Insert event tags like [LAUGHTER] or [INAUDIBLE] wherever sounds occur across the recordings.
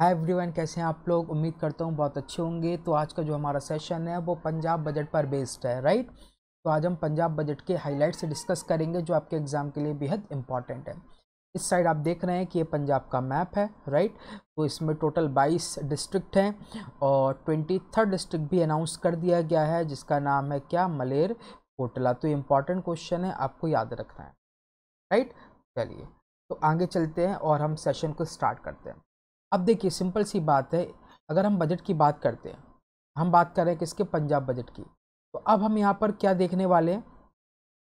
Hi everyone कैसे हैं आप लोग उम्मीद करता हूँ बहुत अच्छे होंगे तो आज का जो हमारा सेशन है वो पंजाब बजट पर बेस्ड है राइट तो आज हम पंजाब बजट के हाईलाइट से डिस्कस करेंगे जो आपके एग्ज़ाम के लिए बेहद इंपॉर्टेंट है इस साइड आप देख रहे हैं कि ये पंजाब का मैप है राइट तो इसमें टोटल 22 डिस्ट्रिक्ट हैं और ट्वेंटी थर्ड डिस्ट्रिक्ट भी अनाउंस कर दिया गया है जिसका नाम है क्या मलेर कोटला तो इम्पॉर्टेंट क्वेश्चन है आपको याद रखना है राइट चलिए तो आगे चलते हैं और हम सेशन को स्टार्ट करते हैं अब देखिए सिंपल सी बात है अगर हम बजट की बात करते हैं हम बात कर रहे हैं किसके पंजाब बजट की तो अब हम यहाँ पर क्या देखने वाले हैं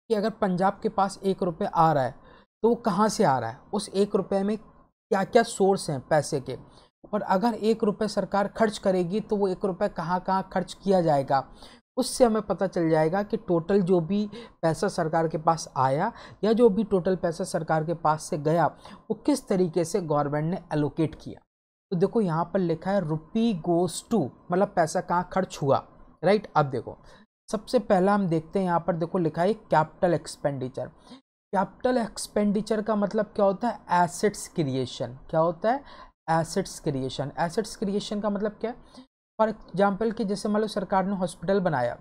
कि अगर पंजाब के पास एक रुपये आ रहा है तो वो कहाँ से आ रहा है उस एक रुपये में क्या क्या सोर्स हैं पैसे के और अगर एक रुपये सरकार खर्च करेगी तो वो एक रुपये कहाँ कहाँ खर्च किया जाएगा उससे हमें पता चल जाएगा कि टोटल जो भी पैसा सरकार के पास आया या जो भी टोटल पैसा सरकार के पास से गया वो किस तरीके से गवर्नमेंट ने एलोकेट किया तो देखो यहाँ पर लिखा है रुपी गोस टू मतलब पैसा कहाँ खर्च हुआ राइट अब देखो सबसे पहला हम देखते हैं यहाँ पर देखो लिखा है कैपिटल एक्सपेंडिचर कैपिटल एक्सपेंडिचर का मतलब क्या होता है एसेट्स क्रिएशन क्या होता है एसेट्स क्रिएशन एसेट्स क्रिएशन का मतलब क्या है फॉर एग्जाम्पल कि जैसे मान लो सरकार ने हॉस्पिटल बनाया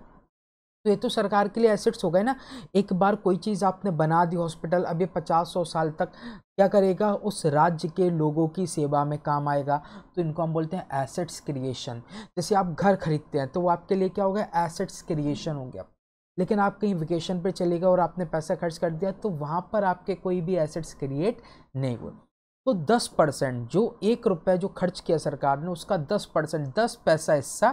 तो ये तो सरकार के लिए एसेट्स हो गए ना एक बार कोई चीज़ आपने बना दी हॉस्पिटल अब ये पचास सौ साल तक क्या करेगा उस राज्य के लोगों की सेवा में काम आएगा तो इनको हम बोलते हैं एसेट्स क्रिएशन जैसे आप घर खरीदते हैं तो वो आपके लिए क्या होगा एसेट्स क्रिएशन हो गया लेकिन आप कहीं वेकेशन पर चले गए और आपने पैसा खर्च कर दिया तो वहाँ पर आपके कोई भी एसेट्स क्रिएट नहीं हुए तो 10 परसेंट जो एक रुपये जो खर्च किया सरकार ने उसका 10 परसेंट दस पैसा हिस्सा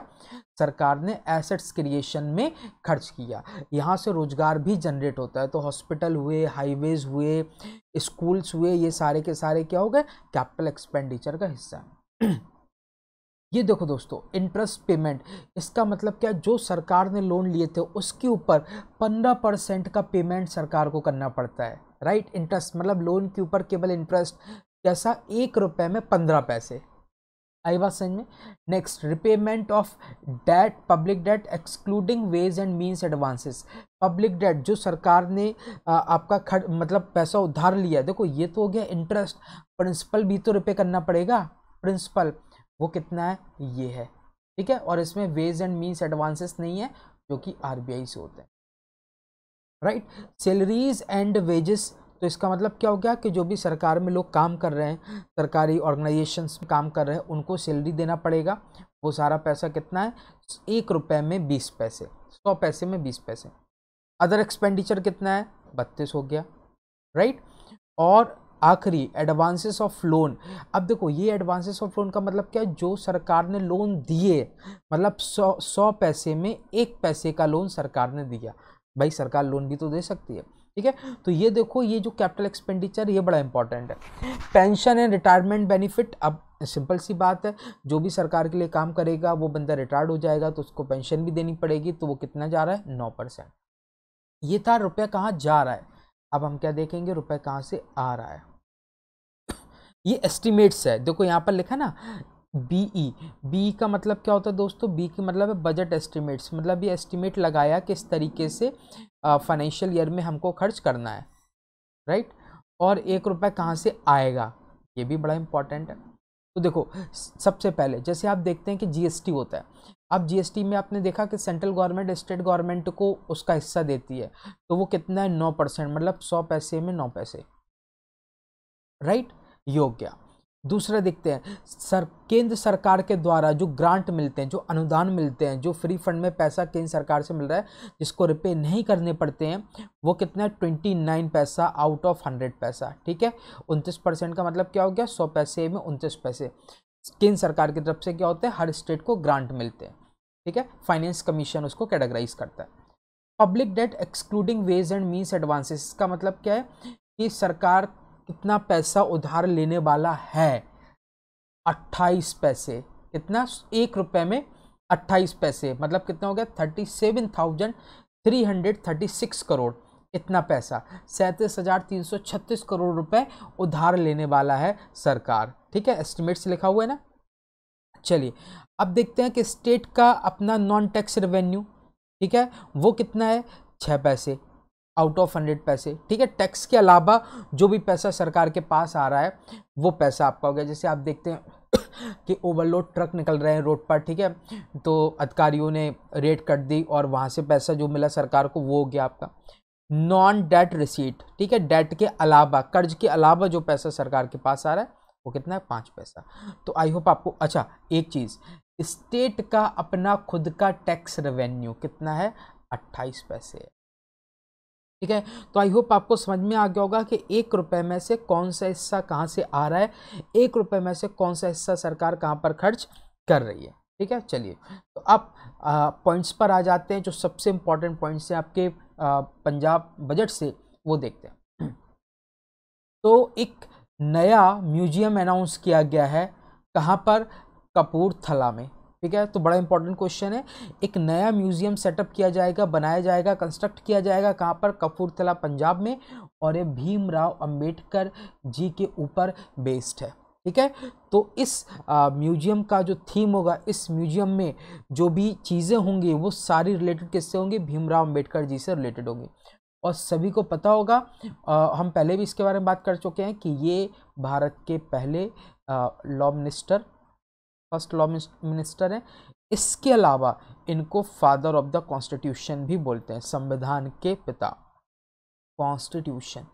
सरकार ने एसेट्स क्रिएशन में खर्च किया यहाँ से रोज़गार भी जनरेट होता है तो हॉस्पिटल हुए हाईवेज़ हुए स्कूल्स हुए ये सारे के सारे क्या हो गए कैपिटल एक्सपेंडिचर का हिस्सा ये देखो दोस्तों इंटरेस्ट पेमेंट इसका मतलब क्या जो सरकार ने लोन लिए थे उसके ऊपर पंद्रह परसेंट का पेमेंट सरकार को करना पड़ता है राइट इंटरेस्ट मतलब लोन के ऊपर केवल इंटरेस्ट कैसा एक रुपए में पंद्रह पैसे आई बात समझ में next repayment of debt public debt excluding ways and means advances public debt जो सरकार ने आपका खर्च मतलब पैसा उधार लिया देखो ये तो हो गया इंटरेस्ट प्रिंसिपल भी तो रिपे करना पड़ेगा प्रिंसिपल वो कितना है ये है ठीक है और इसमें वेज एंड मीन्स एडवांसेस नहीं है जो कि आर से होते हैं राइट सैलरीज एंड वेजेस तो इसका मतलब क्या हो गया कि जो भी सरकार में लोग काम कर रहे हैं सरकारी ऑर्गेनाइजेशंस में काम कर रहे हैं उनको सैलरी देना पड़ेगा वो सारा पैसा कितना है एक रुपये में बीस पैसे सौ पैसे में बीस पैसे अदर एक्सपेंडिचर कितना है बत्तीस हो गया राइट और आखिरी एडवांसेस ऑफ लोन अब देखो ये एडवांसेस ऑफ लोन का मतलब क्या है जो सरकार ने लोन दिए मतलब सौ सौ पैसे में एक पैसे का लोन सरकार ने दिया भाई सरकार लोन भी तो दे सकती है ठीक है तो ये देखो ये जो कैपिटल एक्सपेंडिचर ये बड़ा इंपॉर्टेंट है पेंशन एंड रिटायरमेंट बेनिफिट अब सिंपल सी बात है जो भी सरकार के लिए काम करेगा वो बंदा रिटायर्ड हो जाएगा तो उसको पेंशन भी देनी पड़ेगी तो वो कितना जा रहा है नौ परसेंट ये था रुपया कहाँ जा रहा है अब हम क्या देखेंगे रुपया कहाँ से आ रहा है ये एस्टिमेट्स है देखो यहाँ पर लिखा ना बी ई बी का मतलब क्या होता है दोस्तों बी e का मतलब है बजट एस्टिमेट्स मतलब ये एस्टिमेट लगाया किस तरीके से फाइनेंशियल ईयर में हमको खर्च करना है राइट और एक रुपये कहाँ से आएगा ये भी बड़ा इम्पॉर्टेंट है तो देखो सबसे पहले जैसे आप देखते हैं कि जीएसटी होता है अब जीएसटी में आपने देखा कि सेंट्रल गवर्नमेंट स्टेट गवर्नमेंट को उसका हिस्सा देती है तो वो कितना है नौ परसेंट मतलब सौ पैसे में नौ पैसे राइट योग्य गया दूसरा देखते हैं सर केंद्र सरकार के द्वारा जो ग्रांट मिलते हैं जो अनुदान मिलते हैं जो फ्री फंड में पैसा केंद्र सरकार से मिल रहा है जिसको रिपे नहीं करने पड़ते हैं वो कितना है ट्वेंटी नाइन पैसा आउट ऑफ हंड्रेड पैसा ठीक है उनतीस परसेंट का मतलब क्या हो गया सौ पैसे में उनतीस पैसे केंद्र सरकार की तरफ से क्या होता है हर स्टेट को ग्रांट मिलते हैं ठीक है फाइनेंस कमीशन उसको कैटेगराइज करता है public debt excluding ways and means advances इसका मतलब क्या है कि सरकार कितना पैसा उधार लेने वाला है अट्ठाईस पैसे कितना एक रुपये में अट्ठाईस पैसे मतलब कितना हो गया thirty seven thousand three hundred thirty six crore इतना पैसा सैंतीस हज़ार तीन सौ छत्तीस करोड़ रुपए उधार लेने वाला है सरकार ठीक है एस्टिमेट से लिखा हुआ है ना चलिए अब देखते हैं कि स्टेट का अपना नॉन टैक्स रेवेन्यू ठीक है वो कितना है छः पैसे आउट ऑफ हंड्रेड पैसे ठीक है टैक्स के अलावा जो भी पैसा सरकार के पास आ रहा है वो पैसा आपका हो गया जैसे आप देखते हैं कि ओवरलोड ट्रक निकल रहे हैं रोड पर ठीक है तो अधिकारियों ने रेट कट दी और वहाँ से पैसा जो मिला सरकार को वो हो गया आपका नॉन डेट रिसीट ठीक है डेट के अलावा कर्ज के अलावा जो पैसा सरकार के पास आ रहा है वो कितना है पाँच पैसा तो आई होप आपको अच्छा एक चीज़ स्टेट का अपना खुद का टैक्स रेवेन्यू कितना है अट्ठाईस पैसे है ठीक है तो आई होप आपको समझ में आ गया होगा कि एक रुपये में से कौन सा हिस्सा कहाँ से आ रहा है एक रुपये में से कौन सा हिस्सा सरकार कहाँ पर खर्च कर रही है ठीक है चलिए तो अब पॉइंट्स पर आ जाते हैं जो सबसे इम्पोर्टेंट पॉइंट्स हैं आपके आ, पंजाब बजट से वो देखते हैं तो एक नया म्यूजियम अनाउंस किया गया है कहाँ पर कपूरथला में ठीक है तो बड़ा इंपॉर्टेंट क्वेश्चन है एक नया म्यूजियम सेटअप किया जाएगा बनाया जाएगा कंस्ट्रक्ट किया जाएगा कहाँ पर कपूरथला पंजाब में और ये भीमराव अंबेडकर जी के ऊपर बेस्ड है ठीक है तो इस म्यूजियम का जो थीम होगा इस म्यूजियम में जो भी चीज़ें होंगी वो सारी रिलेटेड किससे होंगी भीमराव अंबेडकर जी से रिलेटेड होंगी और सभी को पता होगा आ, हम पहले भी इसके बारे में बात कर चुके हैं कि ये भारत के पहले law minister first law minister हैं इसके अलावा इनको फादर ऑफ द कॉन्स्टिट्यूशन भी बोलते हैं संविधान के पिता कॉन्स्टिट्यूशन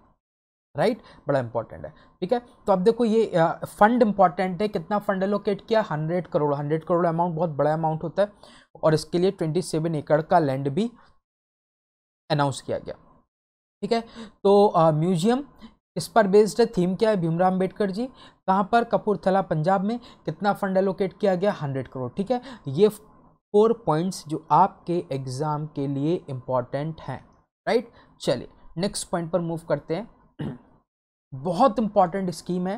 राइट right? बड़ा इंपॉर्टेंट है ठीक है तो अब देखो ये फंड इंपॉर्टेंट है कितना फंड एलोकेट किया hundred crore hundred crore amount बहुत बड़ा अमाउंट होता है और इसके लिए ट्वेंटी सेवन एकड़ का लैंड भी अनाउंस किया गया ठीक है तो म्यूजियम इस पर बेस्ड थीम क्या है भीमराव अम्बेडकर जी कहाँ पर कपूरथला पंजाब में कितना फंड एलोकेट किया गया हंड्रेड करोड़ ठीक है ये फोर पॉइंट्स जो आपके एग्ज़ाम के लिए इम्पॉर्टेंट हैं राइट चलिए नेक्स्ट पॉइंट पर मूव करते हैं [CLEARS THROAT] बहुत इंपॉर्टेंट स्कीम है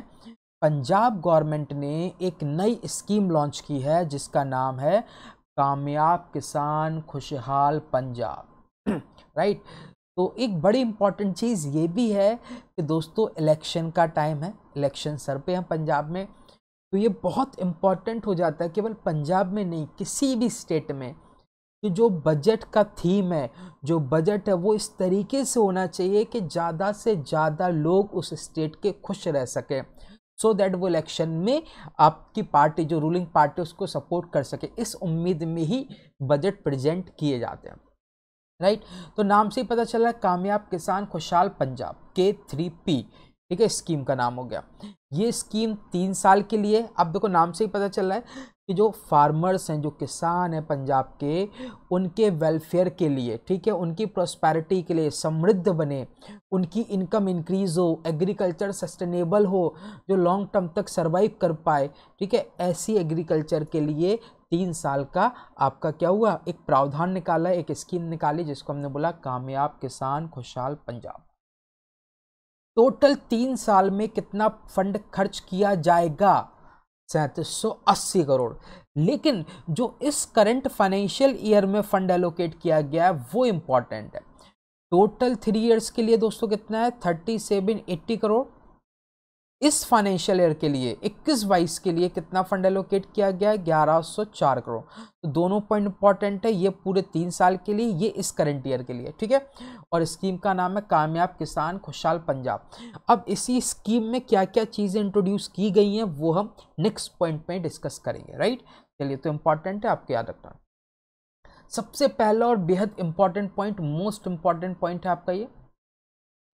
पंजाब गवर्नमेंट ने एक नई स्कीम लॉन्च की है जिसका नाम है कामयाब किसान खुशहाल पंजाब राइट [CLEARS THROAT] right? तो एक बड़ी इम्पॉर्टेंट चीज़ ये भी है कि दोस्तों इलेक्शन का टाइम है इलेक्शन सर पे हैं पंजाब में तो ये बहुत इम्पॉर्टेंट हो जाता है केवल पंजाब में नहीं किसी भी स्टेट में कि जो बजट का थीम है जो बजट है वो इस तरीके से होना चाहिए कि ज़्यादा से ज़्यादा लोग उस स्टेट के खुश रह सकें सो so दैट वो इलेक्शन में आपकी पार्टी जो रूलिंग पार्टी उसको सपोर्ट कर सके इस उम्मीद में ही बजट प्रेजेंट किए जाते हैं राइट तो नाम से ही पता चल रहा है कामयाब किसान खुशहाल पंजाब के थ्री पी ठीक है स्कीम का नाम हो गया ये स्कीम तीन साल के लिए अब देखो नाम से ही पता चल रहा है कि जो फार्मर्स हैं जो किसान हैं पंजाब के उनके वेलफेयर के लिए ठीक है उनकी प्रोस्पैरिटी के लिए समृद्ध बने उनकी इनकम इंक्रीज़ हो एग्रीकल्चर सस्टेनेबल हो जो लॉन्ग टर्म तक सरवाइव कर पाए ठीक है ऐसी एग्रीकल्चर के लिए तीन साल का आपका क्या हुआ एक प्रावधान निकाला एक स्कीम निकाली जिसको हमने बोला कामयाब किसान खुशहाल पंजाब टोटल तीन साल में कितना फंड खर्च किया जाएगा सैंतीस करोड़ लेकिन जो इस करंट फाइनेंशियल ईयर में फंड एलोकेट किया गया है वो इम्पॉर्टेंट है टोटल थ्री इयर्स के लिए दोस्तों कितना है थर्टी सेवन एट्टी करोड़ इस फाइनेंशियल ईयर के लिए इक्कीस बाईस के लिए कितना फंड एलोकेट किया गया है ग्यारह सौ चार करोड़ तो दोनों पॉइंट इंपॉर्टेंट है ये पूरे तीन साल के लिए ये इस करंट ईयर के लिए ठीक है और स्कीम का नाम है कामयाब किसान खुशहाल पंजाब अब इसी स्कीम में क्या क्या चीज़ें इंट्रोड्यूस की गई हैं वो हम नेक्स्ट पॉइंट में डिस्कस करेंगे राइट चलिए तो इम्पॉर्टेंट है आपको याद रखना सबसे पहला और बेहद important point most important point है आपका ये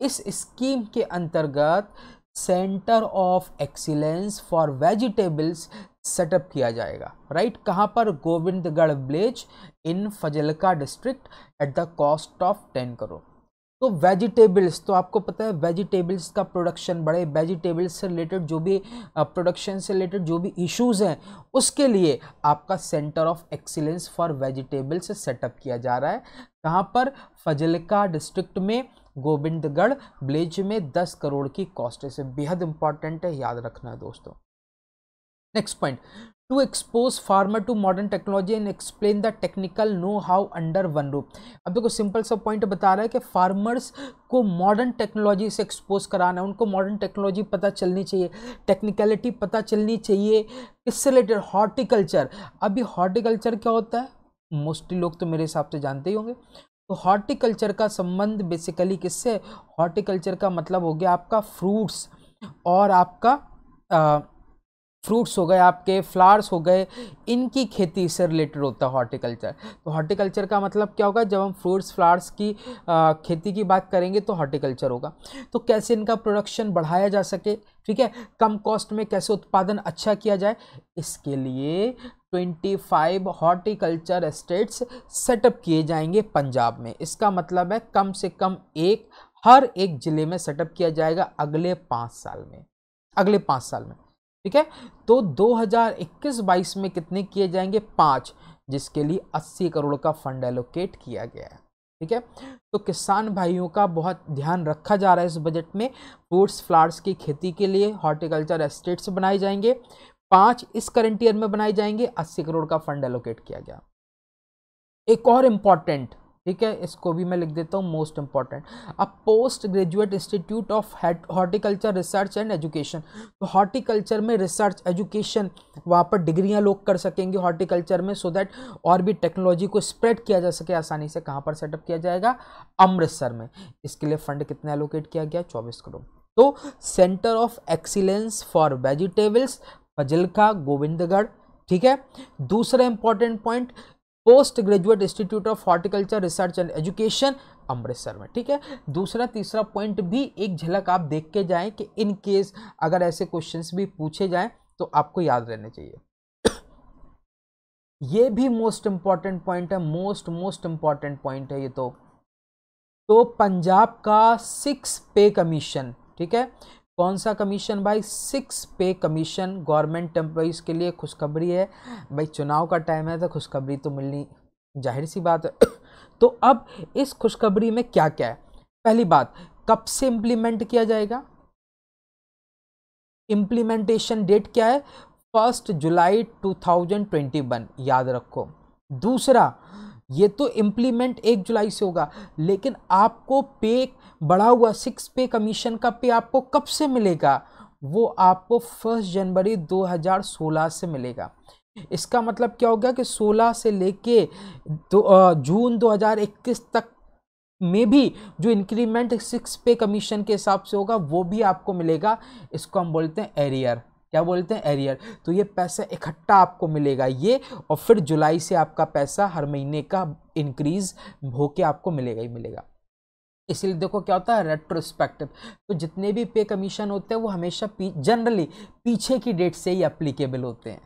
इस स्कीम के अंतर्गत centre of excellence for vegetables setup किया जाएगा राइट right? कहाँ पर Govindgarh village in Fazilka district at the cost of ten crore तो वेजिटेबल्स तो आपको पता है वेजिटेबल्स का प्रोडक्शन बढ़े वेजिटेबल्स से रिलेटेड जो भी प्रोडक्शन से रिलेटेड जो भी इश्यूज़ हैं उसके लिए आपका centre of excellence for vegetables setup किया जा रहा है कहाँ पर फजलका डिस्ट्रिक्ट में गोविंदगढ़ ब्लेज में 10 करोड़ की कॉस्ट इसे बेहद इंपॉर्टेंट है याद रखना है दोस्तों next point to expose farmer to modern technology and explain the technical know how under one roof अब देखो सिंपल सा पॉइंट बता रहा है कि फार्मर्स को मॉडर्न टेक्नोलॉजी से एक्सपोज कराना है उनको मॉडर्न टेक्नोलॉजी पता चलनी चाहिए टेक्निकलिटी पता चलनी चाहिए इससे रिलेटेड हॉर्टिकल्चर अभी हॉर्टिकल्चर क्या होता है मोस्टली लोग तो मेरे हिसाब से जानते ही होंगे तो हॉर्टिकल्चर का संबंध बेसिकली किससे हॉर्टिकल्चर का मतलब हो गया आपका फ्रूट्स और आपका फ्रूट्स हो गए आपके फ्लावर्स हो गए इनकी खेती से रिलेटेड होता है हॉर्टिकल्चर तो हॉर्टिकल्चर का मतलब क्या होगा जब हम फ्रूट्स फ्लावर्स की आ, खेती की बात करेंगे तो हॉर्टिकल्चर होगा तो कैसे इनका प्रोडक्शन बढ़ाया जा सके ठीक है कम कॉस्ट में कैसे उत्पादन अच्छा किया जाए इसके लिए twenty five horticulture states setup किए जाएंगे पंजाब में इसका मतलब है कम से कम एक हर एक ज़िले में सेटअप किया जाएगा अगले पाँच साल में अगले पाँच साल में ठीक है तो 2021-22 में कितने किए जाएंगे पाँच जिसके लिए 80 करोड़ का फंड एलोकेट किया गया है ठीक है तो किसान भाइयों का बहुत ध्यान रखा जा रहा है इस बजट में फ्रूट्स फ्लावर्स की खेती के लिए हॉर्टिकल्चर एस्टेट्स बनाए जाएंगे पांच इस करंट ईयर में बनाए जाएंगे अस्सी करोड़ का फंड एलोकेट किया गया एक और इंपॉर्टेंट ठीक है इसको भी मैं लिख देता हूँ मोस्ट इंपॉर्टेंट अब post graduate institute of horticulture research and education तो हॉर्टिकल्चर में रिसर्च एजुकेशन वहाँ पर डिग्रियाँ लोग कर सकेंगे हॉर्टिकल्चर में सो so दैट और भी टेक्नोलॉजी को स्प्रेड किया जा सके आसानी से कहाँ पर सेटअप किया जाएगा अमृतसर में इसके लिए फंड कितना एलोकेट किया गया चौबीस करोड़ तो centre of excellence for vegetables Fazilka Govindgarh ठीक है दूसरा important point post graduate institute of horticulture research and education Amritsar में ठीक है दूसरा तीसरा पॉइंट भी एक झलक आप देख के जाएं कि इन केस अगर ऐसे क्वेश्चंस भी पूछे जाएं तो आपको याद रहने चाहिए [COUGHS] ये भी मोस्ट इंपॉर्टेंट पॉइंट है मोस्ट मोस्ट इंपॉर्टेंट पॉइंट है ये तो तो पंजाब का सिक्स पे कमीशन ठीक है कौन सा कमीशन भाई सिक्स पे कमीशन गवर्नमेंट एम्प्लॉज़ के लिए खुशखबरी है भाई चुनाव का टाइम है तो खुशखबरी तो मिलनी जाहिर सी बात है [COUGHS] तो अब इस खुशखबरी में क्या क्या है पहली बात कब से इम्प्लीमेंट किया जाएगा इम्प्लीमेंटेशन डेट क्या है फर्स्ट जुलाई 2021 याद रखो दूसरा ये तो इम्प्लीमेंट एक जुलाई से होगा लेकिन आपको पे बढ़ा हुआ सिक्स पे कमीशन का पे आपको कब से मिलेगा वो आपको फर्स्ट जनवरी 2016 से मिलेगा इसका मतलब क्या हो गया कि 16 से लेके दो जून 2021 तक में भी जो इंक्रीमेंट सिक्स पे कमीशन के हिसाब से होगा वो भी आपको मिलेगा इसको हम बोलते हैं एरियर क्या बोलते हैं एरियर तो ये पैसा इकट्ठा आपको मिलेगा ये और फिर जुलाई से आपका पैसा हर महीने का इंक्रीज के आपको मिलेगा ही मिलेगा इसलिए देखो क्या होता है रेट्रोस्पेक्टिव तो जितने भी पे कमीशन होते हैं वो हमेशा पी, जनरली पीछे की डेट से ही अप्लीकेबल होते हैं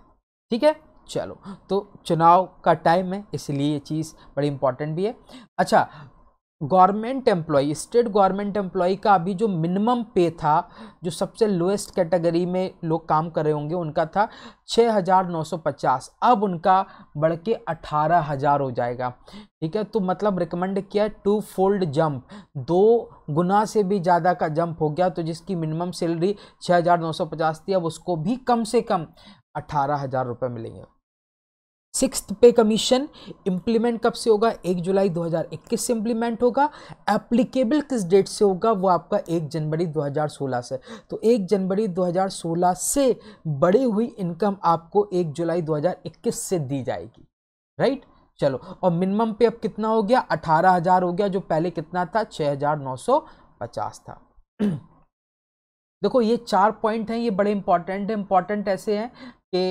ठीक है चलो तो चुनाव का टाइम है इसलिए ये चीज़ बड़ी इंपॉर्टेंट भी है अच्छा government employee state government employee का अभी जो मिनिमम पे था जो सबसे लोएस्ट कैटेगरी में लोग काम कर रहे होंगे उनका था 6,950 अब उनका बढ़ के हज़ार हो जाएगा ठीक है तो मतलब रिकमेंड किया टू फोल्ड जंप दो गुना से भी ज़्यादा का जंप हो गया तो जिसकी मिनिमम सैलरी 6,950 थी अब उसको भी कम से कम अठारह हज़ार रुपये मिलेंगे सिक्स पे कमीशन इम्प्लीमेंट कब से होगा एक जुलाई 2021 से इम्प्लीमेंट होगा एप्लीकेबल किस डेट से होगा वो आपका एक जनवरी 2016 से तो एक जनवरी 2016 से बढ़ी हुई इनकम आपको एक जुलाई 2021 से दी जाएगी राइट right? चलो और मिनिमम पे अब कितना हो गया अठारह हजार हो गया जो पहले कितना था छः हजार नौ सौ पचास था [CLEARS THROAT] देखो ये चार पॉइंट हैं ये बड़े इंपॉर्टेंट हैं इंपॉर्टेंट ऐसे हैं कि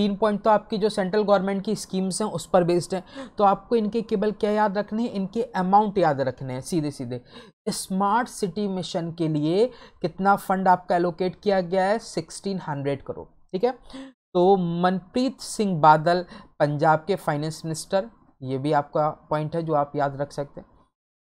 तीन पॉइंट तो आपकी जो सेंट्रल गवर्नमेंट की स्कीम्स हैं उस पर बेस्ड है तो आपको इनके केवल क्या याद रखने हैं इनके अमाउंट याद रखने हैं सीधे सीधे स्मार्ट सिटी मिशन के लिए कितना फंड आपका एलोकेट किया गया है सिक्सटीन हंड्रेड करोड़ ठीक है तो मनप्रीत सिंह बादल पंजाब के फाइनेंस मिनिस्टर ये भी आपका पॉइंट है जो आप याद रख सकते हैं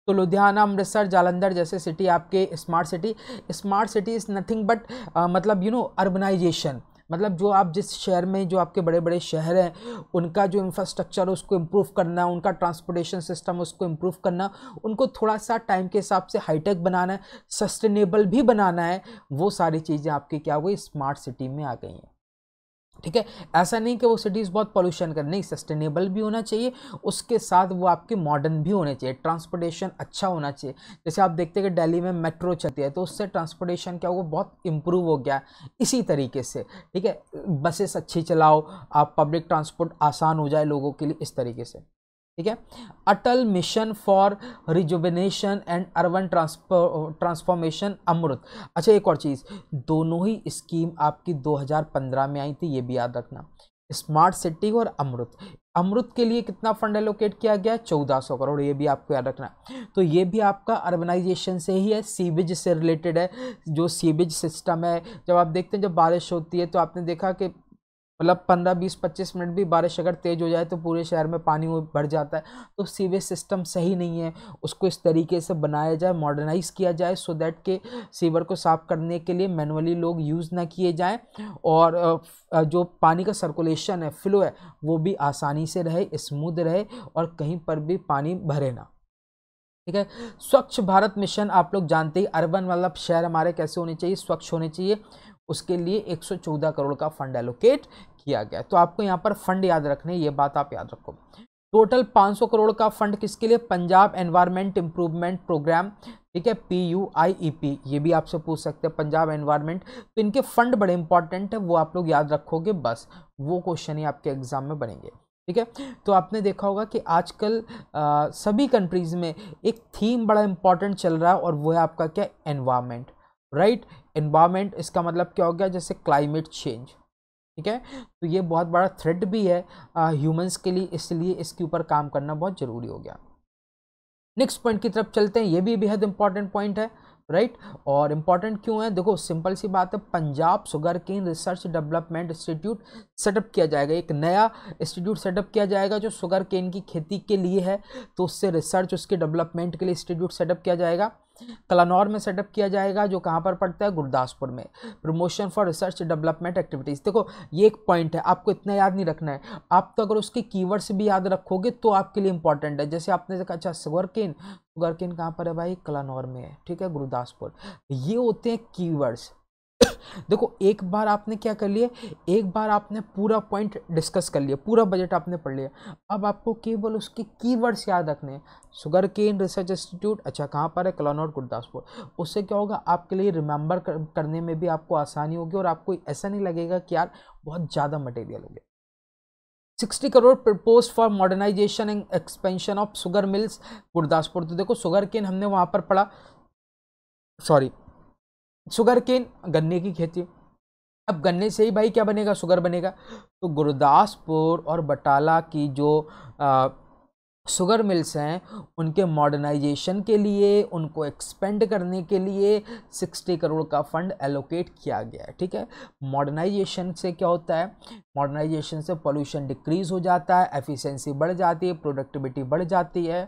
तो लुधियाना अमृतसर जालंधर जैसे सिटी आपके smart city smart city is nothing but मतलब यू नो अर्बनाइजेशन मतलब जो आप जिस शहर में जो आपके बड़े बड़े शहर हैं उनका जो इंफ्रास्ट्रक्चर उसको इम्प्रूव करना उनका ट्रांसपोर्टेशन सिस्टम उसको इम्प्रूव करना उनको थोड़ा सा टाइम के हिसाब से हाईटेक बनाना है सस्टेनेबल भी बनाना है वो सारी चीज़ें आपकी क्या हुई स्मार्ट सिटी में आ गई हैं ठीक है ऐसा नहीं कि वो सिटीज़ बहुत पोल्यूशन कर नहीं सस्टेनेबल भी होना चाहिए उसके साथ वो आपके मॉडर्न भी होने चाहिए ट्रांसपोर्टेशन अच्छा होना चाहिए जैसे आप देखते हैं कि दिल्ली में मेट्रो चलती है तो उससे ट्रांसपोर्टेशन क्या हुआ बहुत इंप्रूव हो गया इसी तरीके से ठीक है बसेस अच्छी चलाओ आप पब्लिक ट्रांसपोर्ट आसान हो जाए लोगों के लिए इस तरीके से ठीक है Atal mission for rejuvenation and urban transformation Amrut अच्छा एक और चीज़ दोनों ही स्कीम आपकी 2015 में आई थी ये भी याद रखना स्मार्ट सिटी और अमृत अमृत के लिए कितना फंड एलोकेट किया गया चौदह सौ करोड़ ये भी आपको याद रखना तो ये भी आपका अर्बनाइजेशन से ही है सीवेज से रिलेटेड है जो सीवेज सिस्टम है जब आप देखते हैं जब बारिश होती है तो आपने देखा कि मतलब पंद्रह बीस पच्चीस मिनट भी बारिश अगर तेज़ हो जाए तो पूरे शहर में पानी भर जाता है तो सीवेज सिस्टम सही नहीं है उसको इस तरीके से बनाया जाए मॉडर्नाइज़ किया जाए सो दैट के सीवर को साफ़ करने के लिए मैनुअली लोग यूज़ ना किए जाएँ और जो पानी का सर्कुलेशन है फ्लो है वो भी आसानी से रहे स्मूद रहे और कहीं पर भी पानी भरे ना ठीक है स्वच्छ भारत मिशन आप लोग जानते ही अर्बन मतलब शहर हमारे कैसे होने चाहिए स्वच्छ होने चाहिए उसके लिए 114 करोड़ का फंड एलोकेट किया गया तो आपको यहाँ पर फंड याद रखने ये बात आप याद रखो टोटल 500 करोड़ का फंड किसके लिए पंजाब एनवायरमेंट इम्प्रूवमेंट प्रोग्राम ठीक है P U I E P ये भी आपसे पूछ सकते हैं पंजाब एनवायरमेंट तो इनके फंड बड़े इंपॉर्टेंट है वो आप लोग याद रखोगे बस वो क्वेश्चन ही आपके एग्जाम में बनेंगे ठीक है तो आपने देखा होगा कि आजकल सभी कंट्रीज़ में एक थीम बड़ा इंपॉर्टेंट चल रहा है और वो है आपका क्या एनवायरमेंट राइट इन्वामेंट इसका मतलब क्या हो गया जैसे क्लाइमेट चेंज ठीक है तो ये बहुत बड़ा थ्रेड भी है ह्यूमंस के लिए इसलिए इसके ऊपर काम करना बहुत ज़रूरी हो गया नेक्स्ट पॉइंट की तरफ चलते हैं ये भी बेहद इंपॉर्टेंट पॉइंट है राइट right? और इम्पॉर्टेंट क्यों है देखो सिंपल सी बात है Punjab sugar cane research development institute setup किया जाएगा एक नया इंस्टीट्यूट सेटअप किया जाएगा जो शुगर केन की खेती के लिए है तो उससे रिसर्च उसके डेवलपमेंट के लिए इंस्टीट्यूट सेटअप किया जाएगा कलानौर में सेटअप किया जाएगा जो कहाँ पर पड़ता है गुरदासपुर में promotion for research development activities देखो ये एक पॉइंट है आपको इतना याद नहीं रखना है आप तो अगर उसके कीवर्ड्स भी याद रखोगे तो आपके लिए इंपॉर्टेंट है जैसे आपने देखा अच्छा सुगरकिन सुगरकिन कहाँ पर है भाई कलानौर में है ठीक है गुरदासपुर ये होते हैं कीवर्ड्स देखो एक बार आपने क्या कर लिया एक बार आपने पूरा पॉइंट डिस्कस कर लिया पूरा बजट आपने पढ़ लिया अब आपको केवल उसके कीवर्ड्स याद रखने हैं केन रिसर्च इंस्टीट्यूट अच्छा कहाँ पर है कलानौर गुरदासपुर उससे क्या होगा आपके लिए रिमेंबर करने में भी आपको आसानी होगी और आपको ऐसा नहीं लगेगा कि यार बहुत ज़्यादा मटेरियल हो गया sixty crore propose for modernisation and expansion of sugar mills Gurdaspur तो देखो सुगर केन हमने वहाँ पर पढ़ा सॉरी शुगर केन गन्ने की खेती अब गन्ने से ही भाई क्या बनेगा शुगर बनेगा तो गुरदासपुर और बटाला की जो आ, शुगर मिल्स हैं उनके मॉडर्नाइजेशन के लिए उनको एक्सपेंड करने के लिए 60 करोड़ का फंड एलोकेट किया गया है ठीक है मॉडर्नाइजेशन से क्या होता है मॉडर्नाइजेशन से पोल्यूशन डिक्रीज़ हो जाता है एफिशिएंसी बढ़ जाती है प्रोडक्टिविटी बढ़ जाती है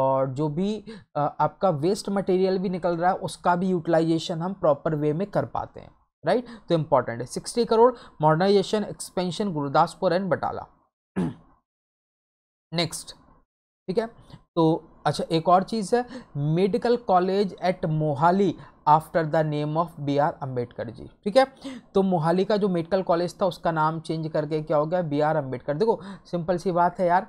और जो भी आपका वेस्ट मटेरियल भी निकल रहा है उसका भी यूटिलाइजेशन हम प्रॉपर वे में कर पाते हैं राइट तो इम्पॉर्टेंट है sixty crore modernisation expansion Gurdaspur and Batala [CLEARS THROAT] next ठीक है तो अच्छा एक और चीज़ है medical college at Mohali after the name of B R Ambedkar ji ठीक है तो मोहाली का जो मेडिकल कॉलेज था उसका नाम चेंज करके क्या हो गया बी आर अम्बेडकर देखो सिंपल सी बात है यार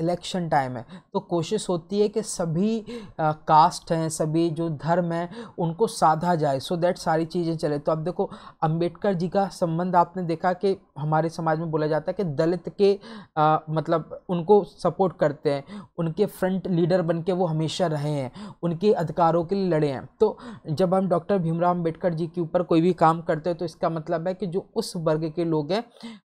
इलेक्शन टाइम है तो कोशिश होती है कि सभी आ, कास्ट हैं सभी जो धर्म हैं उनको साधा जाए सो so दैट सारी चीज़ें चले तो अब देखो अम्बेडकर जी का संबंध आपने देखा कि हमारे समाज में बोला जाता है कि दलित के आ, मतलब उनको सपोर्ट करते हैं उनके फ्रंट लीडर बन के वो हमेशा रहे हैं उनके अधिकारों के लिए लड़े हैं तो जब हम डॉक्टर भीमराव अम्बेडकर जी के ऊपर कोई भी काम करते हैं तो इसका मतलब है कि जो उस वर्ग के लोग हैं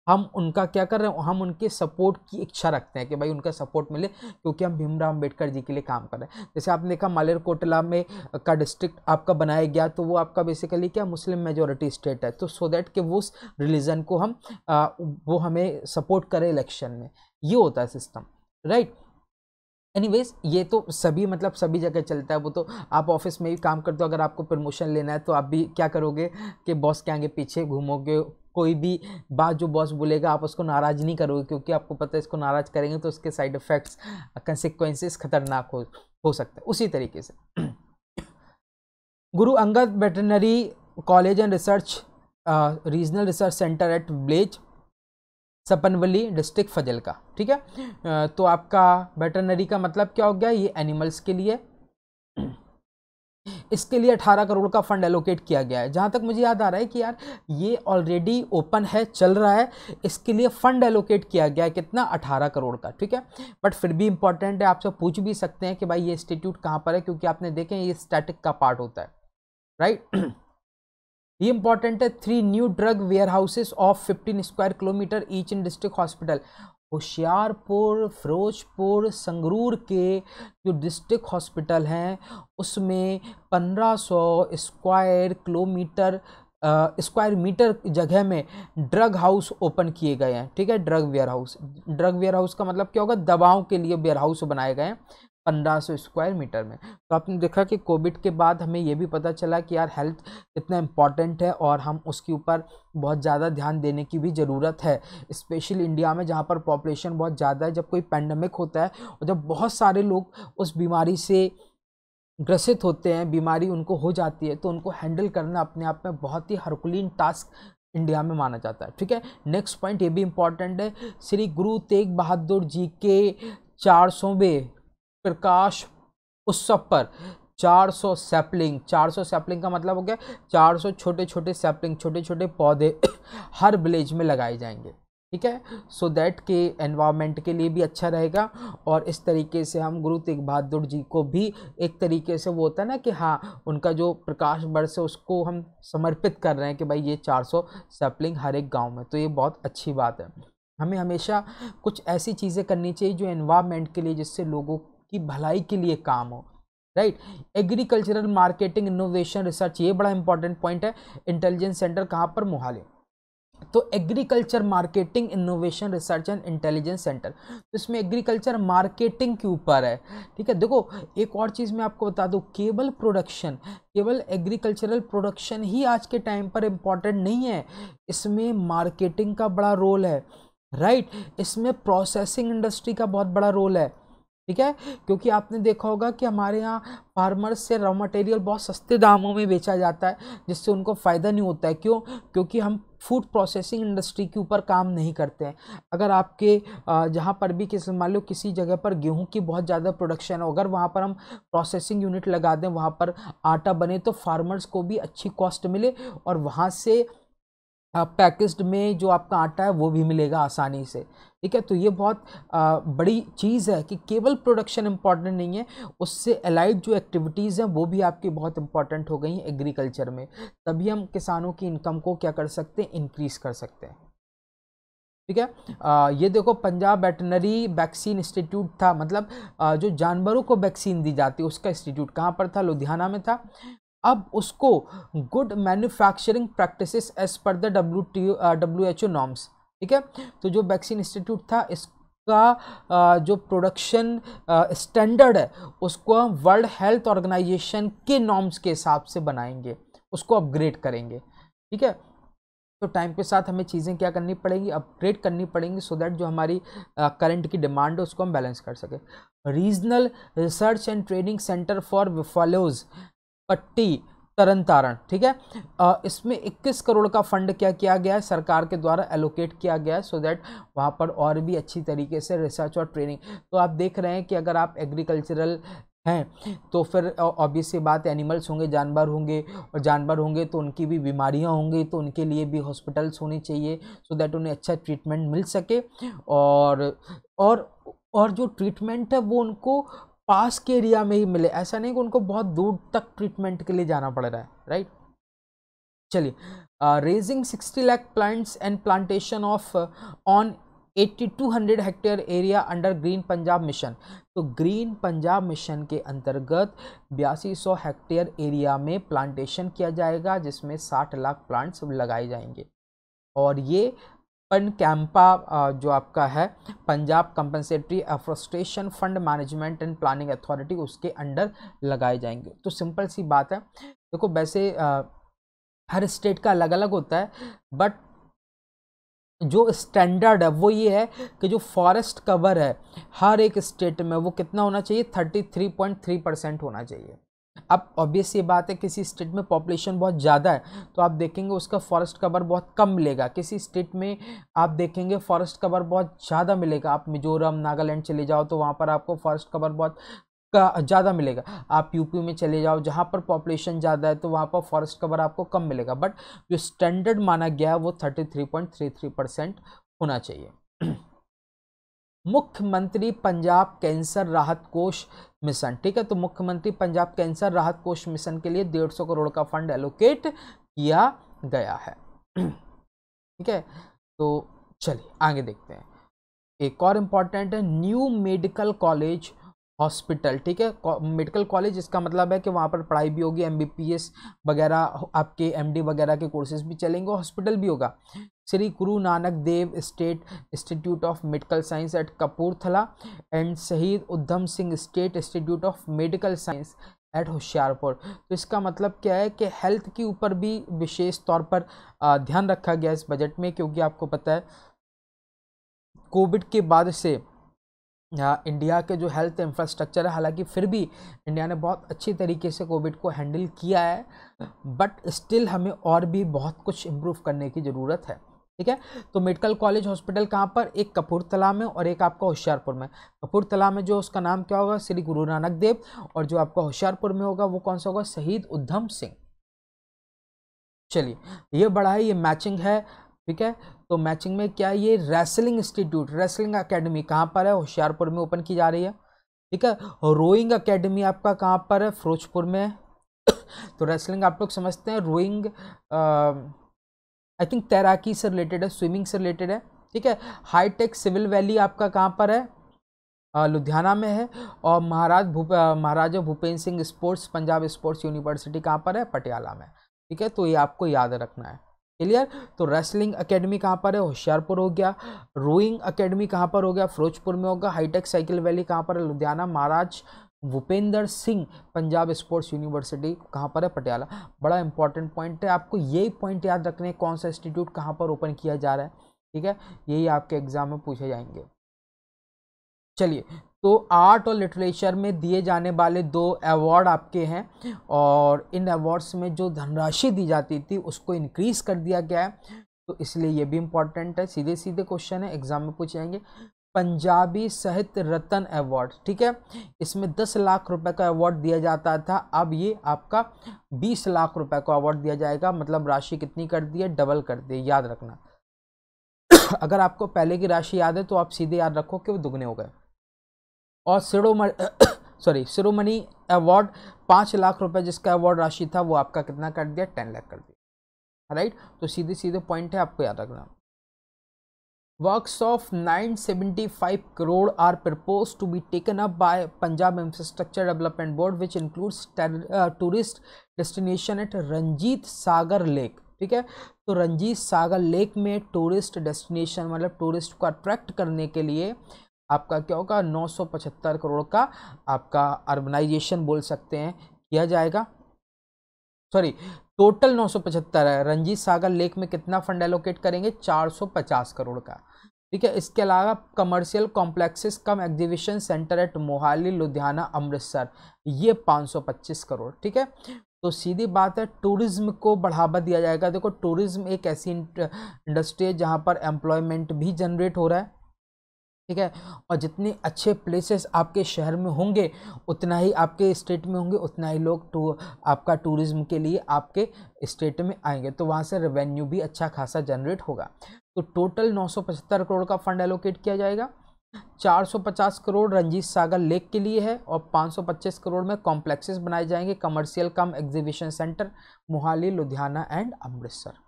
हम उनका क्या कर रहे हैं हम उनके सपोर्ट की इच्छा रखते हैं कि भाई उनका सपोर्ट मिले क्योंकि हम भीमराव अम्बेडकर जी के लिए काम कर रहे हैं जैसे आपने देखा मालेरकोटला में का डिस्ट्रिक्ट आपका बनाया गया तो वो आपका बेसिकली क्या मुस्लिम मेजोरिटी स्टेट है तो सो देट दैट कि वो उस रिलीजन को हम आ, वो हमें सपोर्ट करें इलेक्शन में ये होता है सिस्टम राइट right? एनीवेज ये तो सभी मतलब सभी जगह चलता है वो तो आप ऑफिस में भी काम करते हो अगर आपको प्रमोशन लेना है तो आप भी क्या करोगे कि बॉस के आगे पीछे घूमोगे कोई भी बात जो बॉस बोलेगा आप उसको नाराज़ नहीं करोगे क्योंकि आपको पता है इसको नाराज़ करेंगे तो उसके साइड इफ़ेक्ट्स कंसिक्वेंसेस खतरनाक हो हो सकते हैं उसी तरीके से Guru Angad veterinary college and research regional research centre at ब्लेज सपनवली डिस्ट्रिक्ट फजल का ठीक है तो आपका वेटरनरी का मतलब क्या हो गया ये एनिमल्स के लिए [CLEARS THROAT] इसके लिए 18 करोड़ का फंड एलोकेट किया गया है जहाँ तक मुझे याद आ रहा है कि यार ये ऑलरेडी ओपन है चल रहा है इसके लिए फंड एलोकेट किया गया है कितना 18 करोड़ का ठीक है बट फिर भी इंपॉर्टेंट है आप सब पूछ भी सकते हैं कि भाई ये इंस्टीट्यूट कहाँ पर है क्योंकि आपने देखें ये स्टैटिक का पार्ट होता है राइट [CLEARS THROAT] ये इंपॉर्टेंट है three new drug warehouses of fifteen square kilometre each in district hospital Hoshiarpur Ferozepur Sangrur के जो डिस्ट्रिक्ट हॉस्पिटल हैं उसमें 1500 स्क्वायर किलोमीटर स्क्वायर मीटर जगह में ड्रग हाउस ओपन किए गए हैं ठीक है drug warehouse drug warehouse का मतलब क्या होगा दवाओं के लिए वेयर हाउस बनाए गए हैं 1500 स्क्वायर मीटर में तो आपने देखा कि कोविड के बाद हमें ये भी पता चला कि यार हेल्थ कितना इम्पॉर्टेंट है और हम उसके ऊपर बहुत ज़्यादा ध्यान देने की भी ज़रूरत है स्पेशल इंडिया में जहाँ पर पॉपुलेशन बहुत ज़्यादा है जब कोई पैंडमिक होता है और जब बहुत सारे लोग उस बीमारी से ग्रसित होते हैं बीमारी उनको हो जाती है तो उनको हैंडल करना अपने आप में बहुत ही हरकुलीन टास्क इंडिया में माना जाता है ठीक है नेक्स्ट पॉइंट ये भी इम्पॉर्टेंट है श्री गुरु तेग बहादुर जी के चार सौवें प्रकाश उत्सव पर 400 सैपलिंग 400 सैपलिंग का मतलब हो गया 400 छोटे छोटे सैपलिंग छोटे छोटे पौधे [COUGHS] हर विलेज में लगाए जाएंगे ठीक है सो दैट के एनवायरमेंट के लिए भी अच्छा रहेगा और इस तरीके से हम गुरु तेग बहादुर जी को भी एक तरीके से वो होता है ना कि हाँ उनका जो प्रकाश वर्ष है उसको हम समर्पित कर रहे हैं कि भाई ये 400 सैपलिंग हर एक गांव में तो ये बहुत अच्छी बात है हमें हमेशा कुछ ऐसी चीज़ें करनी चाहिए जो एनवायरमेंट के लिए जिससे लोगों की भलाई के लिए काम हो right agricultural marketing innovation research ये बड़ा इंपॉर्टेंट पॉइंट है इंटेलिजेंस सेंटर कहाँ पर मोहाली तो agriculture marketing innovation research and intelligence centre तो इसमें एग्रीकल्चर मार्केटिंग के ऊपर है ठीक है देखो एक और चीज़ मैं आपको बता दूँ केवल प्रोडक्शन केवल एग्रीकल्चरल प्रोडक्शन ही आज के टाइम पर इम्पॉर्टेंट नहीं है इसमें मार्केटिंग का बड़ा रोल है राइट right? इसमें प्रोसेसिंग इंडस्ट्री का बहुत बड़ा रोल है ठीक है क्योंकि आपने देखा होगा कि हमारे यहाँ फार्मर्स से रॉ मटेरियल बहुत सस्ते दामों में बेचा जाता है जिससे उनको फ़ायदा नहीं होता है क्यों क्योंकि हम फूड प्रोसेसिंग इंडस्ट्री के ऊपर काम नहीं करते हैं अगर आपके जहाँ पर भी किसी मान लो किसी जगह पर गेहूं की बहुत ज़्यादा प्रोडक्शन हो अगर वहाँ पर हम प्रोसेसिंग यूनिट लगा दें वहाँ पर आटा बने तो फार्मर्स को भी अच्छी कॉस्ट मिले और वहाँ से पैकेज में जो आपका आटा है वो भी मिलेगा आसानी से ठीक है तो ये बहुत आ, बड़ी चीज़ है कि केवल प्रोडक्शन इंपॉर्टेंट नहीं है उससे अलाइड जो एक्टिविटीज़ हैं वो भी आपकी बहुत इंपॉर्टेंट हो गई हैं एग्रीकल्चर में तभी हम किसानों की इनकम को क्या कर सकते हैं इंक्रीज़ कर सकते हैं ठीक है आ, ये देखो पंजाब वेटनरी वैक्सीन इंस्टीट्यूट था मतलब आ, जो जानवरों को वैक्सीन दी जाती है उसका इंस्टीट्यूट कहाँ पर था लुधियाना में था अब उसको good manufacturing practices as per the W T W H O norms ठीक है तो जो वैक्सीन इंस्टीट्यूट था इसका जो प्रोडक्शन स्टैंडर्ड है उसको हम वर्ल्ड हेल्थ ऑर्गेनाइजेशन के नॉर्म्स के हिसाब से बनाएंगे उसको अपग्रेड करेंगे ठीक है तो टाइम के साथ हमें चीज़ें क्या करनी पड़ेंगी अपग्रेड करनी पड़ेंगी सो दैट जो हमारी करंट की डिमांड है उसको हम बैलेंस कर सकें regional research and training centre for buffaloes Patti Tarn तारण ठीक है आ, इसमें 21 करोड़ का फंड क्या किया गया है सरकार के द्वारा एलोकेट किया गया है सो दैट वहाँ पर और भी अच्छी तरीके से रिसर्च और ट्रेनिंग तो आप देख रहे हैं कि अगर आप एग्रीकल्चरल हैं तो फिर ऑब्वियस बात एनिमल्स होंगे जानवर होंगे और जानवर होंगे तो उनकी भी बीमारियां होंगी तो उनके लिए भी हॉस्पिटल्स होने चाहिए सो दैट उन्हें अच्छा ट्रीटमेंट मिल सके और और और जो ट्रीटमेंट है वो उनको पास के एरिया में ही मिले ऐसा नहीं कि उनको बहुत दूर तक ट्रीटमेंट के लिए जाना पड़ रहा है राइट चलिए raising sixty lakh plants and plantation of on eighty two hundred hectare area under green Punjab mission तो ग्रीन पंजाब मिशन के अंतर्गत बयासी सौ हेक्टेयर एरिया में प्लांटेशन किया जाएगा जिसमें साठ लाख प्लांट्स लगाए जाएंगे और ये पन कैंपा जो आपका है Punjab compensatory afforestation fund management and planning authority उसके अंडर लगाए जाएंगे तो सिंपल सी बात है देखो वैसे हर स्टेट का अलग अलग होता है बट जो स्टैंडर्ड है वो ये है कि जो फॉरेस्ट कवर है हर एक स्टेट में वो कितना होना चाहिए thirty three point three percent होना चाहिए अब ऑब्वियस ये बात है किसी स्टेट में पॉपुलेशन बहुत ज़्यादा है तो आप देखेंगे उसका फॉरेस्ट कवर बहुत कम मिलेगा किसी स्टेट में आप देखेंगे फॉरेस्ट कवर बहुत ज़्यादा मिलेगा आप मिजोरम नागालैंड चले जाओ तो वहाँ पर आपको फॉरेस्ट कवर बहुत का ज़्यादा मिलेगा आप यूपी में चले जाओ जहाँ पर पॉपुलेशन ज़्यादा है तो वहाँ पर फॉरेस्ट कवर आपको कम मिलेगा बट जो स्टैंडर्ड माना गया है वो thirty three point three three percent होना चाहिए [CLEARS THROAT] मुख्यमंत्री पंजाब कैंसर राहत कोष मिशन ठीक है तो मुख्यमंत्री पंजाब कैंसर राहत कोष मिशन के लिए डेढ़ सौ करोड़ का फंड एलोकेट किया गया है [CLEARS THROAT] ठीक है तो चलिए आगे देखते हैं एक और इम्पॉर्टेंट है न्यू मेडिकल कॉलेज हॉस्पिटल ठीक है मेडिकल कॉलेज इसका मतलब है कि वहाँ पर पढ़ाई भी होगी एम वगैरह आपके एम वगैरह के कोर्सेज भी चलेंगे हॉस्पिटल भी होगा Shri Guru Nanak Dev state institute of medical science at Kapurthala and Shaheed Udham Singh state institute of medical science at Hoshiarpur तो इसका मतलब क्या है कि हेल्थ के ऊपर भी विशेष तौर पर ध्यान रखा गया इस बजट में क्योंकि आपको पता है कोविड के बाद से इंडिया के जो हेल्थ इंफ्रास्ट्रक्चर है हालांकि फिर भी इंडिया ने बहुत अच्छी तरीके से कोविड को हैंडल किया है बट स्टिल हमें और भी बहुत कुछ इम्प्रूव करने की ज़रूरत है ठीक है तो मेडिकल कॉलेज हॉस्पिटल कहाँ पर एक कपूरतला में और एक आपका होशियारपुर में कपूरतला में जो उसका नाम क्या होगा श्री गुरु नानक देव और जो आपका होशियारपुर में होगा वो कौन सा होगा शहीद उधम सिंह चलिए ये बड़ा है ये मैचिंग है ठीक है तो मैचिंग में क्या ये रेसलिंग इंस्टीट्यूट रेसलिंग अकेडमी कहाँ पर है होशियारपुर में ओपन की जा रही है ठीक है रोइंग अकेडमी आपका कहाँ पर है फिरोजपुर में [COUGHS] तो रेसलिंग आप लोग समझते हैं रोइंग आई थिंक तैराकी से रिलेटेड है स्विमिंग से रिलेटेड है ठीक है हाईटेक सिविल वैली आपका कहाँ पर है लुधियाना में है और Maharaj Bhup Maharaja Bhupendra Singh sports Punjab sports university कहाँ पर है पटियाला में ठीक है तो ये आपको याद रखना है क्लियर तो रेसलिंग एकेडमी कहाँ पर है होशियारपुर हो गया रोइंग एकेडमी कहाँ पर हो गया फिरोजपुर में होगा हाईटेक साइकिल वैली कहाँ पर है लुधियाना महाराज भूपेंद्र सिंह पंजाब स्पोर्ट्स यूनिवर्सिटी कहाँ पर है पटियाला बड़ा इंपॉर्टेंट पॉइंट है आपको यही पॉइंट याद रखने कौन सा इंस्टीट्यूट कहाँ पर ओपन किया जा रहा है ठीक है यही आपके एग्जाम में पूछे जाएंगे चलिए तो आर्ट और लिटरेचर में दिए जाने वाले दो अवार्ड आपके हैं और इन अवार्ड्स में जो धनराशि दी जाती थी उसको इनक्रीज़ कर दिया गया है तो इसलिए ये भी इम्पॉर्टेंट है सीधे सीधे क्वेश्चन है एग्ज़ाम में पूछे जाएंगे पंजाबी साहित्य रत्न अवार्ड ठीक है इसमें दस लाख रुपए का अवार्ड दिया जाता था अब ये आपका बीस लाख रुपए का अवार्ड दिया जाएगा मतलब राशि कितनी कर दी है डबल कर दी याद रखना [COUGHS] अगर आपको पहले की राशि याद है तो आप सीधे याद रखो कि वो दुगने हो गए और शिरोम सॉरी शिरोमणि अवार्ड [COUGHS] पाँच लाख रुपए जिसका अवार्ड राशि था वो आपका कितना कर दिया टेन लाख कर दिया राइट right? तो सीधे सीधे पॉइंट है आपको याद रखना works of nine 975 crore are propose to be taken up by Punjab infrastructure development board which includes tourist destination at Ranjit Sagar lake ठीक है तो रंजीत सागर लेक में टूरिस्ट डेस्टिनेशन मतलब टूरिस्ट को अट्रैक्ट करने के लिए आपका क्या होगा पचहत्तर करोड़ का आपका अर्बनाइजेशन बोल सकते हैं किया जाएगा सॉरी टोटल 975 है रंजीत सागर लेक में कितना फंड एलोकेट करेंगे 450 करोड़ का ठीक है इसके अलावा commercial complexes cum exhibition centre at Mohali Ludhiana Amritsar ये 525 करोड़ ठीक है तो सीधी बात है टूरिज़्म को बढ़ावा दिया जाएगा देखो टूरिज़्म एक ऐसी इंडस्ट्री है जहाँ पर एम्प्लॉयमेंट भी जनरेट हो रहा है ठीक है और जितने अच्छे प्लेसेस आपके शहर में होंगे उतना ही आपके स्टेट में होंगे उतना ही लोग टू आपका टूरिज़्म के लिए आपके स्टेट में आएंगे तो वहाँ से रेवेन्यू भी अच्छा खासा जनरेट होगा तो टोटल नौ करोड़ का फंड एलोकेट किया जाएगा 450 करोड़ रंजीत सागर लेक के लिए है और 525 करोड़ में कॉम्प्लेक्सेस बनाए जाएंगे commercial cum exhibition centre Mohali Ludhiana and Amritsar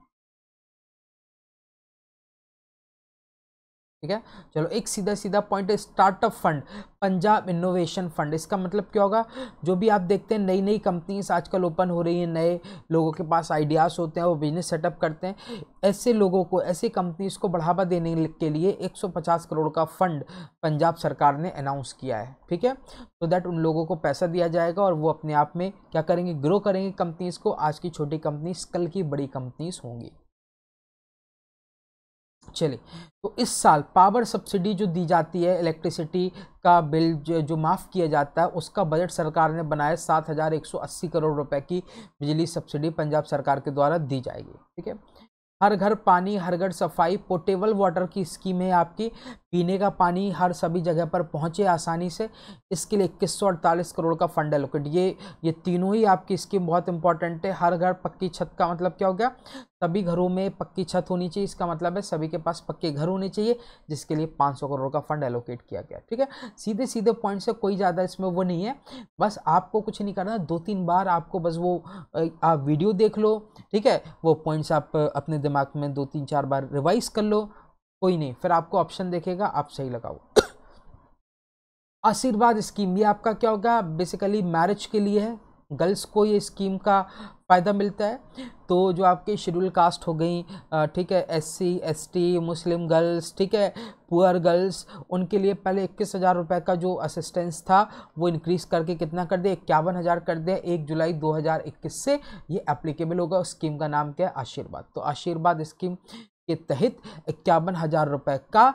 ठीक है चलो एक सीधा सीधा पॉइंट है startup fund Punjab innovation fund इसका मतलब क्या होगा जो भी आप देखते हैं नई नई कंपनीज आजकल ओपन हो रही हैं नए लोगों के पास आइडियाज़ होते हैं वो बिजनेस सेटअप करते हैं ऐसे लोगों को ऐसी कंपनीज को बढ़ावा देने के लिए 150 करोड़ का फंड पंजाब सरकार ने अनाउंस किया है ठीक है तो दैट उन लोगों को पैसा दिया जाएगा और वो अपने आप में क्या करेंगे ग्रो करेंगे कंपनीज़ को आज की छोटी कंपनीज कल की बड़ी कंपनीज होंगी चले तो इस साल पावर सब्सिडी जो दी जाती है इलेक्ट्रिसिटी का बिल जो, जो माफ़ किया जाता है उसका बजट सरकार ने बनाया सात हज़ार एक सौ अस्सी करोड़ रुपए की बिजली सब्सिडी पंजाब सरकार के द्वारा दी जाएगी ठीक है हर घर पानी हर घर सफाई पोर्टेबल वाटर की स्कीम है आपकी पीने का पानी हर सभी जगह पर पहुंचे आसानी से इसके लिए इक्कीस सौ अड़तालीस करोड़ का फंड एलोकेट ये ये तीनों ही आपकी स्कीम बहुत इंपॉर्टेंट है हर घर पक्की छत का मतलब क्या हो गया सभी घरों में पक्की छत होनी चाहिए इसका मतलब है सभी के पास पक्के घर होने चाहिए जिसके लिए 500 करोड़ का फंड एलोकेट किया गया ठीक है सीधे सीधे पॉइंट से कोई ज़्यादा इसमें वो नहीं है बस आपको कुछ नहीं करना दो तीन बार आपको बस वो आप वीडियो देख लो ठीक है वो पॉइंट्स आप अपने दिमाग में दो तीन चार बार रिवाइज कर लो कोई नहीं फिर आपको ऑप्शन देखेगा आप सही लगाओ आशीर्वाद स्कीम ये आपका क्या होगा बेसिकली मैरिज के लिए है गर्ल्स को ये स्कीम का फ़ायदा मिलता है तो जो आपके शेड्यूल कास्ट हो गई ठीक है एससी एसटी मुस्लिम गर्ल्स ठीक है पुअर गर्ल्स उनके लिए पहले इक्कीस हज़ार रुपये का जो असिस्टेंस था वो इनक्रीज़ करके कितना कर दे इक्यावन हज़ार कर दे एक जुलाई 2021 से ये एप्लीकेबल होगा स्कीम का नाम क्या है आशीर्वाद तो आशीर्वाद स्कीम के तहत इक्यावन हज़ार रुपये का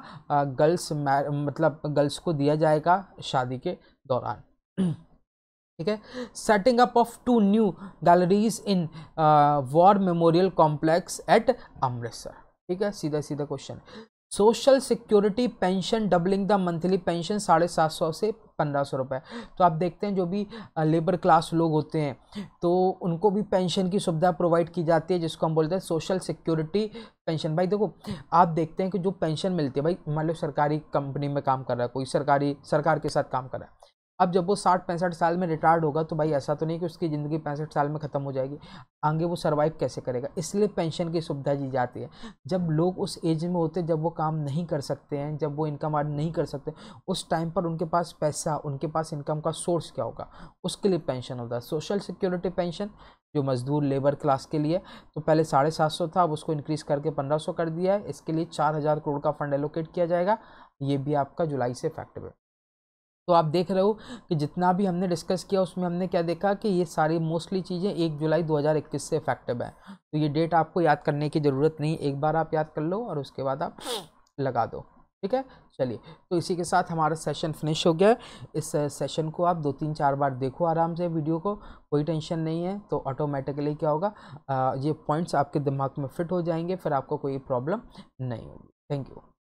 गर्ल्स मतलब गर्ल्स को दिया जाएगा शादी के दौरान ठीक है setting up of two new galleries in war memorial complex at Amritsar ठीक है सीधा सीधा question social security pension doubling the monthly pension साढ़े सात सौ से पंद्रह सौ रुपये तो आप देखते हैं जो भी लेबर uh, क्लास लोग होते हैं तो उनको भी पेंशन की सुविधा प्रोवाइड की जाती है जिसको हम बोलते हैं सोशल सिक्योरिटी पेंशन भाई देखो आप देखते हैं कि जो पेंशन मिलती है भाई मान लो सरकारी कंपनी में काम कर रहा है कोई सरकारी सरकार के साथ काम कर रहा है अब जब वो साठ पैंसठ साल में रिटायर्ड होगा तो भाई ऐसा तो नहीं कि उसकी ज़िंदगी पैंसठ साल में ख़त्म हो जाएगी आगे वो सर्वाइव कैसे करेगा इसलिए पेंशन की सुविधा दी जाती है जब लोग उस एज में होते जब वो काम नहीं कर सकते हैं जब वो इनकम आर्ड नहीं कर सकते उस टाइम पर उनके पास पैसा उनके पास इनकम का सोर्स क्या होगा उसके लिए पेंशन होता है सोशल सिक्योरिटी पेंशन जो मजदूर लेबर क्लास के लिए तो पहले साढ़े सात सौ था अब उसको इंक्रीज़ करके पंद्रह सौ कर दिया है इसके लिए चार हज़ार करोड़ का फंड एलोकेट किया जाएगा ये भी आपका जुलाई से इफेक्टिव है तो आप देख रहे हो कि जितना भी हमने डिस्कस किया उसमें हमने क्या देखा कि ये सारी मोस्टली चीज़ें एक जुलाई 2021 से इफेक्टिव है तो ये डेट आपको याद करने की ज़रूरत नहीं एक बार आप याद कर लो और उसके बाद आप लगा दो ठीक है चलिए तो इसी के साथ हमारा सेशन फिनिश हो गया इस सेशन को आप दो तीन चार बार देखो आराम से वीडियो को कोई टेंशन नहीं है तो ऑटोमेटिकली क्या होगा आ, ये पॉइंट्स आपके दिमाग में फिट हो जाएंगे फिर आपको कोई प्रॉब्लम नहीं होगी थैंक यू